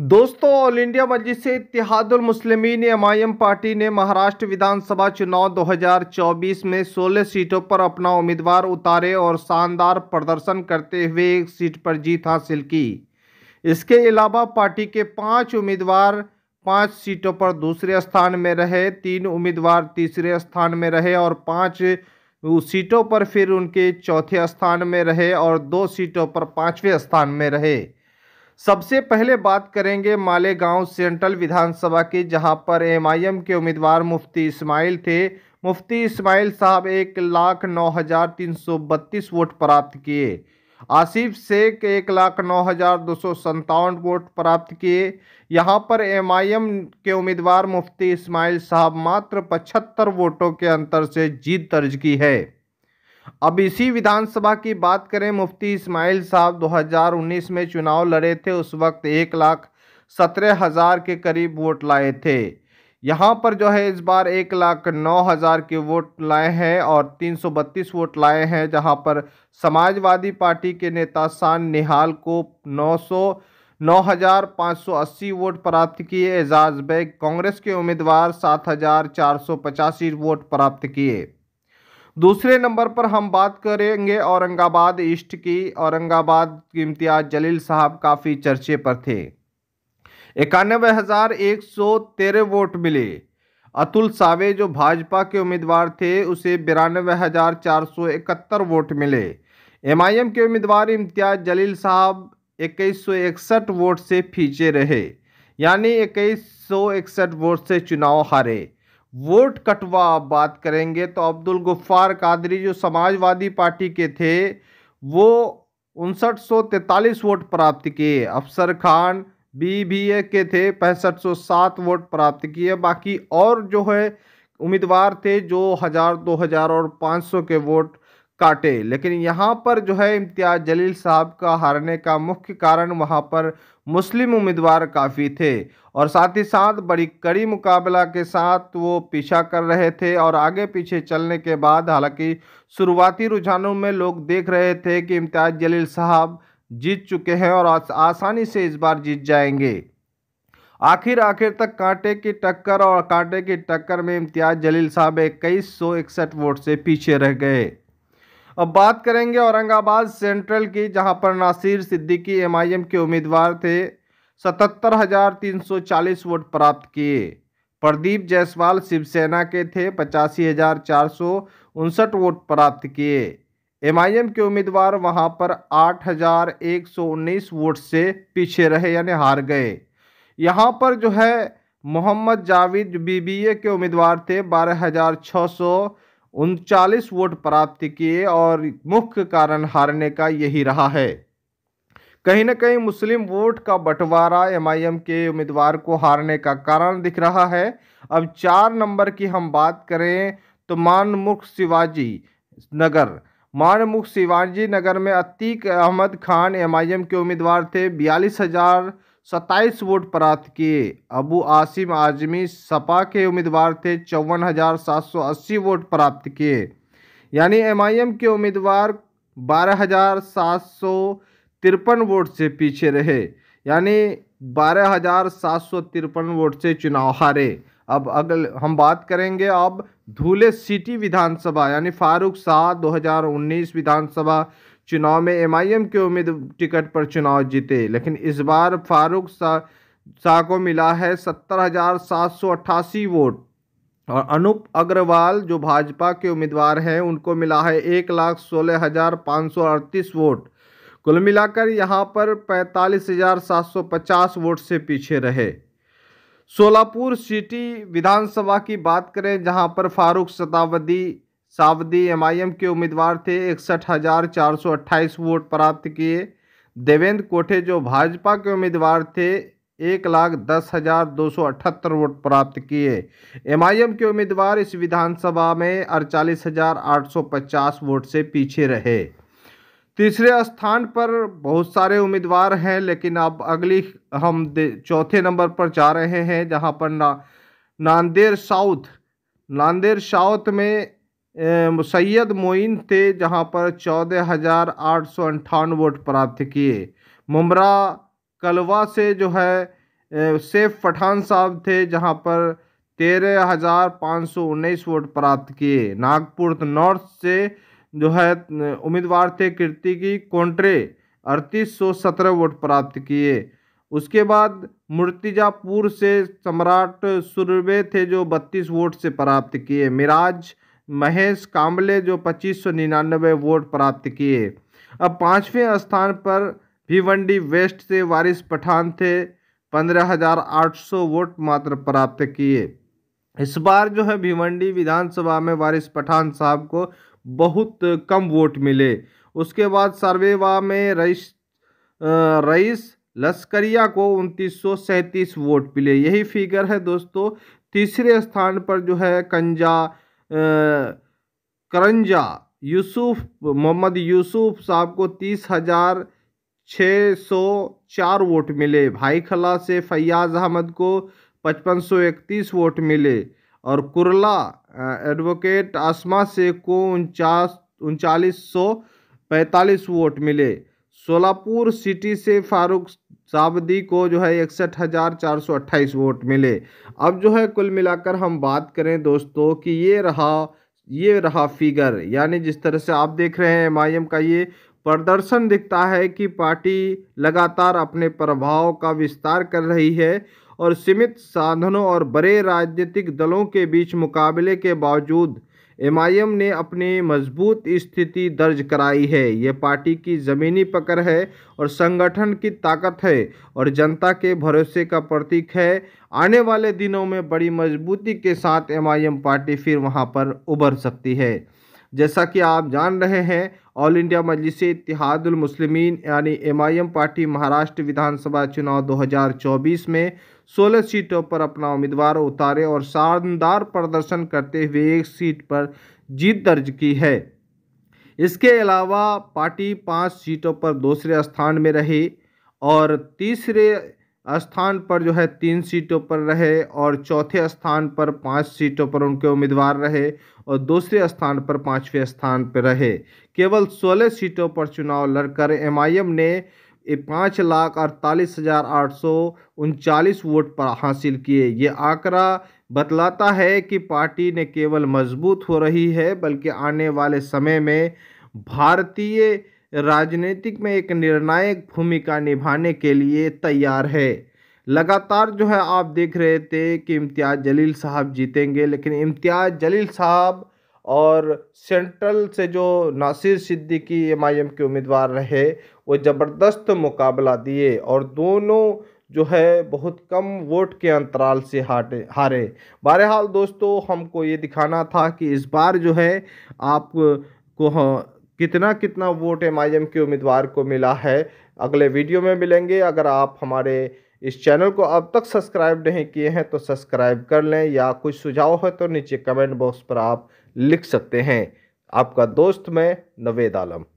दोस्तों all India Majlis Ittehadul Muslimeen MIM party ने महाराष्ट्र विधानसभा चुनाव 2024 में 16 सीटों पर अपना उम्मीदवार उतारे और शानदार प्रदर्शन करते हुए एक सीट पर जीत हासिल की इसके अलावा पार्टी के पांच उम्मीदवार पांच सीटों पर दूसरे स्थान में रहे तीन उम्मीदवार तीसरे स्थान में रहे और पाँच सीटों पर फिर उनके चौथे स्थान में रहे और दो सीटों पर पाँचवें स्थान में रहे सबसे पहले बात करेंगे मालेगांव सेंट्रल विधानसभा की जहां पर एमआईएम के उम्मीदवार मुफ्ती इस्माइल थे मुफ्ती इस्माइल साहब एक लाख नौ हज़ार तीन सौ बत्तीस वोट प्राप्त किए आसिफ शेख एक लाख नौ हज़ार दो सौ सन्तावन वोट प्राप्त किए यहाँ पर एमआईएम के उम्मीदवार मुफ्ती इस्माइल साहब मात्र पचहत्तर वोटों के अंतर से जीत दर्ज की है अब इसी विधानसभा की बात करें मुफ्ती इस्माइल साहब 2019 में चुनाव लड़े थे उस वक्त एक लाख सत्रह हज़ार के करीब वोट लाए थे यहाँ पर जो है इस बार एक लाख नौ हज़ार के वोट लाए हैं और तीन सौ बत्तीस वोट लाए हैं जहाँ पर समाजवादी पार्टी के नेता शान निहाल को नौ सौ नौ हज़ार पाँच सौ अस्सी वोट प्राप्त किए एजाज बैग कांग्रेस के उम्मीदवार सात हज़ार चार सौ पचासी वोट प्राप्त किए दूसरे नंबर पर हम बात करेंगे औरंगाबाद ईस्ट की औरंगाबाद के इम्तियाज जलील साहब काफ़ी चर्चे पर थे इक्यानवे हज़ार एक सौ तेरह वोट मिले अतुल सावे जो भाजपा के उम्मीदवार थे उसे बिरानवे हज़ार चार सौ इकहत्तर वोट मिले एमआईएम के उम्मीदवार इम्तियाज जलील साहब इक्कीस सौ इकसठ वोट से फीचे रहे यानी इक्कीस सौ इकसठ वोट से चुनाव हारे वोट कटवा आप बात करेंगे तो अब्दुल गुफ्फार कादरी जो समाजवादी पार्टी के थे वो उनसठ वोट प्राप्त किए अफसर खान बी बी ए के थे पैंसठ वोट प्राप्त किए बाकी और जो है उम्मीदवार थे जो हज़ार दो हज़ार और पाँच सौ के वोट काटे लेकिन यहाँ पर जो है इम्तियाज जलील साहब का हारने का मुख्य कारण वहाँ पर मुस्लिम उम्मीदवार काफ़ी थे और साथ ही साथ बड़ी कड़ी मुकाबला के साथ वो पीछा कर रहे थे और आगे पीछे चलने के बाद हालांकि शुरुआती रुझानों में लोग देख रहे थे कि इम्तियाज जलील साहब जीत चुके हैं और आसानी से इस बार जीत जाएंगे आखिर आखिर तक कांटे की टक्कर और कांटे की टक्कर में इम्तियाज जलील साहब इक्कीस सौ इकसठ वोट से पीछे रह गए अब बात करेंगे औरंगाबाद सेंट्रल की जहां पर नासिर सिद्दीकी एमआईएम के उम्मीदवार थे सतहत्तर हज़ार तीन सौ चालीस वोट प्राप्त किए प्रदीप जायसवाल शिवसेना के थे पचासी हज़ार चार सौ उनसठ वोट प्राप्त किए एमआईएम के उम्मीदवार वहां पर आठ हज़ार एक सौ उन्नीस वोट से पीछे रहे यानी हार गए यहां पर जो है मोहम्मद जावेद बीबीए के उम्मीदवार थे बारह हज़ार छः सौ उनचालीस वोट प्राप्त किए और मुख्य कारण हारने का यही रहा है कहीं ना कहीं मुस्लिम वोट का बंटवारा एमआईएम के उम्मीदवार को हारने का कारण दिख रहा है अब चार नंबर की हम बात करें तो मानमुख शिवाजी नगर मानमुख शिवाजी नगर में अतीक अहमद खान एमआईएम के उम्मीदवार थे बयालीस हज़ार सत्ताईस वोट प्राप्त किए अबू आसिम आजमी सपा के उम्मीदवार थे चौवन हज़ार सात सौ अस्सी वोट प्राप्त किए यानी एमआईएम के उम्मीदवार बारह हज़ार सात सौ तिरपन वोट से पीछे रहे यानी बारह हज़ार सात सौ तिरपन वोट से चुनाव हारे अब अगल हम बात करेंगे अब धूले सिटी विधानसभा यानी फारूक शाह 2019 विधानसभा चुनाव में एमआईएम के उम्मीद टिकट पर चुनाव जीते लेकिन इस बार फारूक शाह शाह को मिला है सत्तर हजार सात सौ अट्ठासी वोट और अनूप अग्रवाल जो भाजपा के उम्मीदवार हैं उनको मिला है एक लाख सोलह हजार पाँच सौ अड़तीस वोट कुल मिलाकर यहाँ पर पैंतालीस हजार सात सौ पचास वोट से पीछे रहे सोलापुर सिटी विधानसभा की बात करें जहाँ पर फारूक शताब्दी सावदी एमआईएम के उम्मीदवार थे इकसठ हजार चार सौ अट्ठाईस वोट प्राप्त किए देवेंद्र कोठे जो भाजपा के उम्मीदवार थे एक लाख दस हजार दो सौ अठहत्तर वोट प्राप्त किए एमआईएम के उम्मीदवार इस विधानसभा में अड़चालीस हजार आठ सौ पचास वोट से पीछे रहे तीसरे स्थान पर बहुत सारे उम्मीदवार हैं लेकिन अब अगली हम चौथे नंबर पर जा रहे हैं जहां पर ना नांदेड़ साउथ नांदेड़ साउथ में सैयद मोइन थे जहां पर चौदह हज़ार आठ सौ अंठानवे वोट प्राप्त किए मुमरा कलवा से जो है सेफ पठान साहब थे जहां पर तेरह हज़ार पाँच सौ उन्नीस वोट प्राप्त किए नागपुर नॉर्थ से जो है उम्मीदवार थे कीर्ति की कोंट्रे अड़तीस सौ सत्रह वोट प्राप्त किए उसके बाद मूर्तिजापुर से सम्राट सुरवे थे जो बत्तीस वोट से प्राप्त किए मिराज महेश कांबले जो पच्चीस सौ निन्यानवे वोट प्राप्त किए अब पाँचवें स्थान पर भिवंडी वेस्ट से वारिस पठान थे पंद्रह हज़ार आठ सौ वोट मात्र प्राप्त किए इस बार जो है भिवंडी विधानसभा में वारिस पठान साहब को बहुत कम वोट मिले उसके बाद सर्वेवा में रईस रईस लश्करिया को उनतीस सौ सैंतीस वोट मिले यही फिगर है दोस्तों तीसरे स्थान पर जो है कंजा करंजा यूसुफ मोहम्मद यूसुफ साहब को तीस हज़ार छः सौ चार वोट मिले भाई खला से फैयाज़ अहमद को पचपन सौ इकतीस वोट मिले और कुरला एडवोकेट आसमा से को उनचास उनचालीस सौ पैंतालीस वोट मिले सोलापुर सिटी से फारूक सावदी को जो है इकसठ हज़ार चार सौ अट्ठाईस वोट मिले अब जो है कुल मिलाकर हम बात करें दोस्तों कि ये रहा ये रहा फिगर यानी जिस तरह से आप देख रहे हैं एम का ये प्रदर्शन दिखता है कि पार्टी लगातार अपने प्रभाव का विस्तार कर रही है और सीमित साधनों और बड़े राजनीतिक दलों के बीच मुकाबले के बावजूद एमआईएम ने अपनी मजबूत स्थिति दर्ज कराई है ये पार्टी की ज़मीनी पकड़ है और संगठन की ताकत है और जनता के भरोसे का प्रतीक है आने वाले दिनों में बड़ी मजबूती के साथ एमआईएम पार्टी फिर वहाँ पर उभर सकती है जैसा कि आप जान रहे हैं ऑल इंडिया मजलिस इतिहादुलमसलिमिन यानी एमआईएम पार्टी महाराष्ट्र विधानसभा चुनाव 2024 में 16 सीटों पर अपना उम्मीदवार उतारे और शानदार प्रदर्शन करते हुए एक सीट पर जीत दर्ज की है इसके अलावा पार्टी पाँच सीटों पर दूसरे स्थान में रही और तीसरे स्थान पर जो है तीन सीटों पर रहे और चौथे स्थान पर पाँच सीटों पर उनके उम्मीदवार रहे और दूसरे स्थान पर पाँचवें स्थान पर रहे केवल सोलह सीटों पर चुनाव लड़कर एमआईएम ने पाँच लाख अड़तालीस हज़ार आठ सौ उनचालीस वोट पर हासिल किए ये आंकड़ा बतलाता है कि पार्टी ने केवल मजबूत हो रही है बल्कि आने वाले समय में भारतीय राजनीतिक में एक निर्णायक भूमिका निभाने के लिए तैयार है लगातार जो है आप देख रहे थे कि इम्तियाज़ जलील साहब जीतेंगे लेकिन इम्तियाज़ जलील साहब और सेंट्रल से जो नासिर सिद्दीकी एमआईएम के उम्मीदवार रहे वो ज़बरदस्त मुकाबला दिए और दोनों जो है बहुत कम वोट के अंतराल से हारे हारे बहरहाल दोस्तों हमको ये दिखाना था कि इस बार जो है आप को हाँ, कितना कितना वोट एम के उम्मीदवार को मिला है अगले वीडियो में मिलेंगे अगर आप हमारे इस चैनल को अब तक सब्सक्राइब नहीं किए हैं तो सब्सक्राइब कर लें या कुछ सुझाव हो तो नीचे कमेंट बॉक्स पर आप लिख सकते हैं आपका दोस्त मैं नवेद आलम